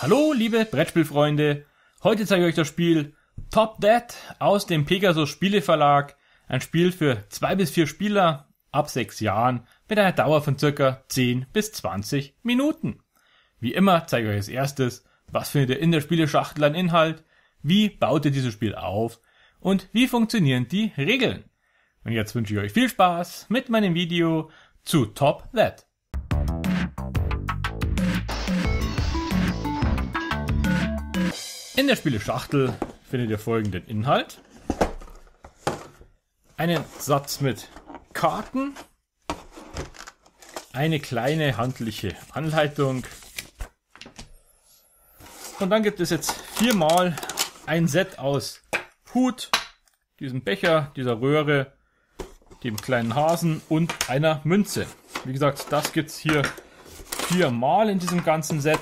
Hallo, liebe Brettspielfreunde. Heute zeige ich euch das Spiel Top Dead aus dem Pegasus Spieleverlag. Ein Spiel für zwei bis vier Spieler ab sechs Jahren mit einer Dauer von circa 10 bis 20 Minuten. Wie immer zeige ich euch als erstes, was findet ihr in der Spieleschachtel an Inhalt, wie baut ihr dieses Spiel auf, und wie funktionieren die Regeln. Und jetzt wünsche ich euch viel Spaß mit meinem Video zu Top That. In der Spieleschachtel findet ihr folgenden Inhalt. Einen Satz mit Karten, eine kleine handliche Anleitung und dann gibt es jetzt viermal ein Set aus Hut, diesem Becher, dieser Röhre, dem kleinen Hasen und einer Münze. Wie gesagt, das gibt's hier viermal in diesem ganzen Set.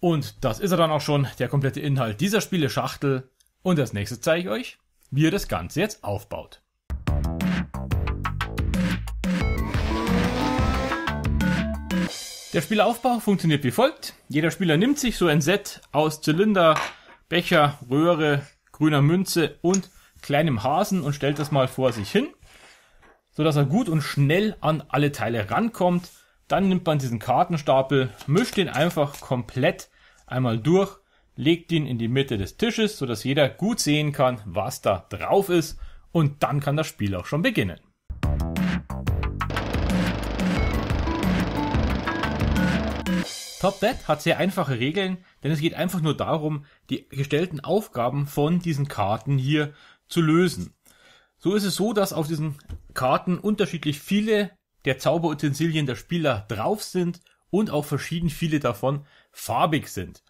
Und das ist er dann auch schon, der komplette Inhalt dieser Spieleschachtel. Und als nächstes zeige ich euch, wie ihr das Ganze jetzt aufbaut. Der Spielaufbau funktioniert wie folgt. Jeder Spieler nimmt sich so ein Set aus Zylinder, Becher, Röhre, grüner Münze und kleinem Hasen und stellt das mal vor sich hin, sodass er gut und schnell an alle Teile rankommt. Dann nimmt man diesen Kartenstapel, mischt ihn einfach komplett einmal durch, legt ihn in die Mitte des Tisches, sodass jeder gut sehen kann, was da drauf ist und dann kann das Spiel auch schon beginnen. Top That hat sehr einfache Regeln, denn es geht einfach nur darum, die gestellten Aufgaben von diesen Karten hier zu lösen. So ist es so, dass auf diesen Karten unterschiedlich viele der Zauberutensilien der Spieler drauf sind und auch verschieden viele davon farbig sind.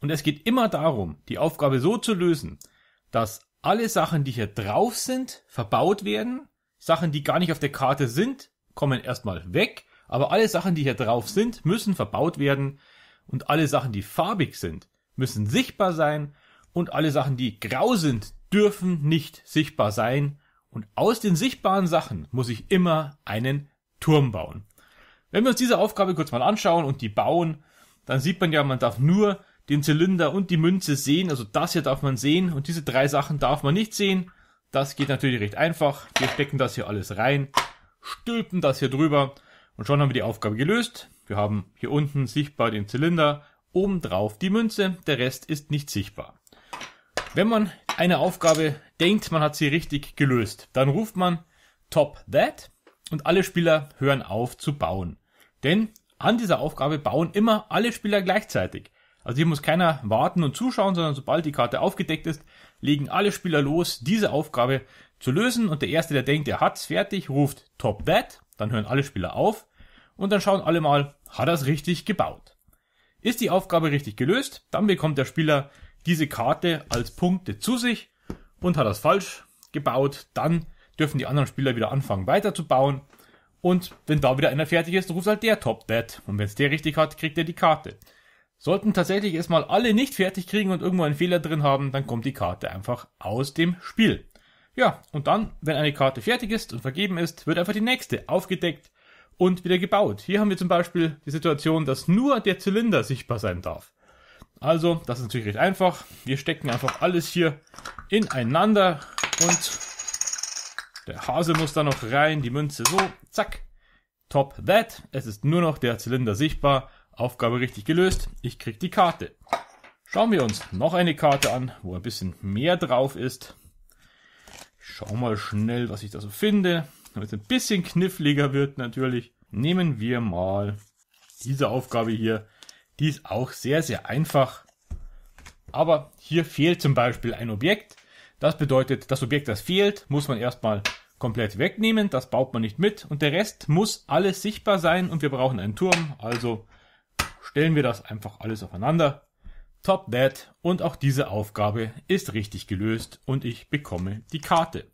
Und es geht immer darum, die Aufgabe so zu lösen, dass alle Sachen, die hier drauf sind, verbaut werden, Sachen, die gar nicht auf der Karte sind, kommen erstmal weg aber alle Sachen, die hier drauf sind, müssen verbaut werden und alle Sachen, die farbig sind, müssen sichtbar sein und alle Sachen, die grau sind, dürfen nicht sichtbar sein und aus den sichtbaren Sachen muss ich immer einen Turm bauen. Wenn wir uns diese Aufgabe kurz mal anschauen und die bauen, dann sieht man ja, man darf nur den Zylinder und die Münze sehen, also das hier darf man sehen und diese drei Sachen darf man nicht sehen. Das geht natürlich recht einfach. Wir stecken das hier alles rein, stülpen das hier drüber und schon haben wir die Aufgabe gelöst. Wir haben hier unten sichtbar den Zylinder, oben drauf die Münze, der Rest ist nicht sichtbar. Wenn man eine Aufgabe denkt, man hat sie richtig gelöst, dann ruft man Top That und alle Spieler hören auf zu bauen. Denn an dieser Aufgabe bauen immer alle Spieler gleichzeitig. Also hier muss keiner warten und zuschauen, sondern sobald die Karte aufgedeckt ist, legen alle Spieler los, diese Aufgabe zu lösen und der Erste, der denkt, er hat's fertig, ruft Top That dann hören alle Spieler auf und dann schauen alle mal, hat er es richtig gebaut? Ist die Aufgabe richtig gelöst, dann bekommt der Spieler diese Karte als Punkte zu sich und hat das falsch gebaut, dann dürfen die anderen Spieler wieder anfangen weiterzubauen und wenn da wieder einer fertig ist, ruft halt der Top Dead und wenn es der richtig hat, kriegt er die Karte. Sollten tatsächlich erstmal alle nicht fertig kriegen und irgendwo einen Fehler drin haben, dann kommt die Karte einfach aus dem Spiel. Ja, und dann, wenn eine Karte fertig ist und vergeben ist, wird einfach die nächste aufgedeckt und wieder gebaut. Hier haben wir zum Beispiel die Situation, dass nur der Zylinder sichtbar sein darf. Also, das ist natürlich recht einfach. Wir stecken einfach alles hier ineinander und der Hase muss da noch rein, die Münze so, zack. Top that. Es ist nur noch der Zylinder sichtbar. Aufgabe richtig gelöst. Ich krieg die Karte. Schauen wir uns noch eine Karte an, wo ein bisschen mehr drauf ist. Ich schau mal schnell, was ich da so finde. Damit es ein bisschen kniffliger wird natürlich. Nehmen wir mal diese Aufgabe hier. Die ist auch sehr, sehr einfach. Aber hier fehlt zum Beispiel ein Objekt. Das bedeutet, das Objekt, das fehlt, muss man erstmal komplett wegnehmen. Das baut man nicht mit. Und der Rest muss alles sichtbar sein. Und wir brauchen einen Turm. Also stellen wir das einfach alles aufeinander. Top that und auch diese Aufgabe ist richtig gelöst und ich bekomme die Karte.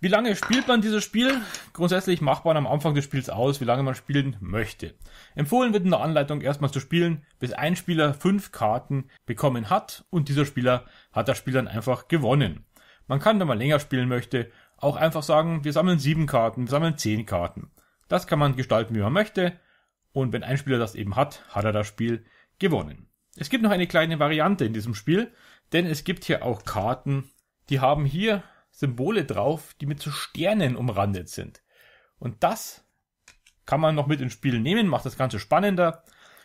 Wie lange spielt man dieses Spiel? Grundsätzlich macht man am Anfang des Spiels aus, wie lange man spielen möchte. Empfohlen wird in der Anleitung erstmal zu spielen, bis ein Spieler fünf Karten bekommen hat und dieser Spieler hat das Spiel dann einfach gewonnen. Man kann, wenn man länger spielen möchte, auch einfach sagen, wir sammeln sieben Karten, wir sammeln zehn Karten. Das kann man gestalten, wie man möchte. Und wenn ein Spieler das eben hat, hat er das Spiel gewonnen. Es gibt noch eine kleine Variante in diesem Spiel, denn es gibt hier auch Karten, die haben hier Symbole drauf, die mit so Sternen umrandet sind. Und das kann man noch mit ins Spiel nehmen, macht das Ganze spannender.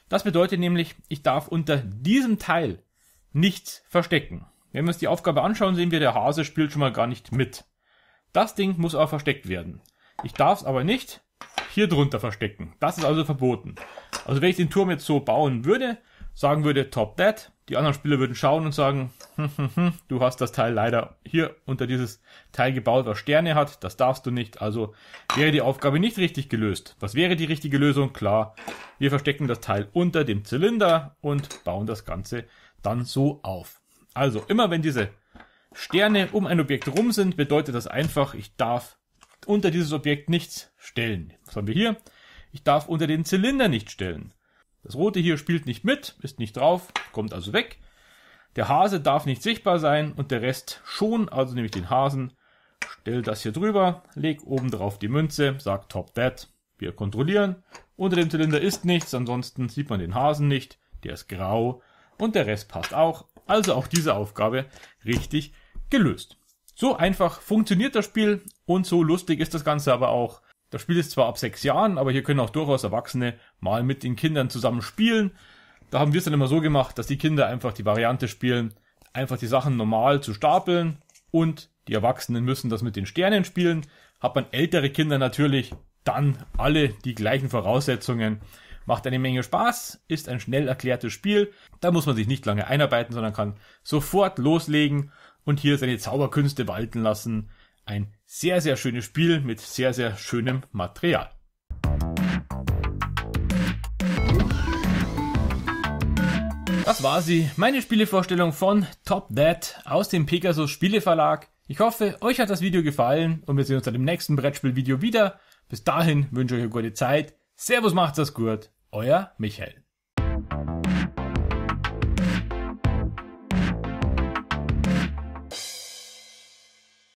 Das bedeutet nämlich, ich darf unter diesem Teil nichts verstecken. Wenn wir uns die Aufgabe anschauen, sehen wir, der Hase spielt schon mal gar nicht mit. Das Ding muss auch versteckt werden. Ich darf es aber nicht hier drunter verstecken. Das ist also verboten. Also wenn ich den Turm jetzt so bauen würde, sagen würde, top that. Die anderen Spieler würden schauen und sagen, hm, hm, hm, du hast das Teil leider hier unter dieses Teil gebaut, was Sterne hat, das darfst du nicht. Also wäre die Aufgabe nicht richtig gelöst. Was wäre die richtige Lösung? Klar, wir verstecken das Teil unter dem Zylinder und bauen das Ganze dann so auf. Also immer wenn diese Sterne um ein Objekt rum sind, bedeutet das einfach, ich darf unter dieses Objekt nichts stellen. Was haben wir hier? Ich darf unter den Zylinder nicht stellen. Das rote hier spielt nicht mit, ist nicht drauf, kommt also weg. Der Hase darf nicht sichtbar sein und der Rest schon, also nehme ich den Hasen, stell das hier drüber, leg oben drauf die Münze, sag Top That, wir kontrollieren. Unter dem Zylinder ist nichts, ansonsten sieht man den Hasen nicht, der ist grau und der Rest passt auch. Also auch diese Aufgabe richtig gelöst. So einfach funktioniert das Spiel und so lustig ist das Ganze aber auch, das Spiel ist zwar ab sechs Jahren, aber hier können auch durchaus Erwachsene mal mit den Kindern zusammen spielen. Da haben wir es dann immer so gemacht, dass die Kinder einfach die Variante spielen, einfach die Sachen normal zu stapeln und die Erwachsenen müssen das mit den Sternen spielen. Hat man ältere Kinder natürlich dann alle die gleichen Voraussetzungen. Macht eine Menge Spaß, ist ein schnell erklärtes Spiel. Da muss man sich nicht lange einarbeiten, sondern kann sofort loslegen und hier seine Zauberkünste walten lassen ein sehr, sehr schönes Spiel mit sehr, sehr schönem Material. Das war sie, meine Spielevorstellung von Top That aus dem Pegasus Spieleverlag. Ich hoffe, euch hat das Video gefallen und wir sehen uns dann im nächsten Brettspielvideo wieder. Bis dahin wünsche ich euch eine gute Zeit. Servus, macht's das gut. Euer Michael.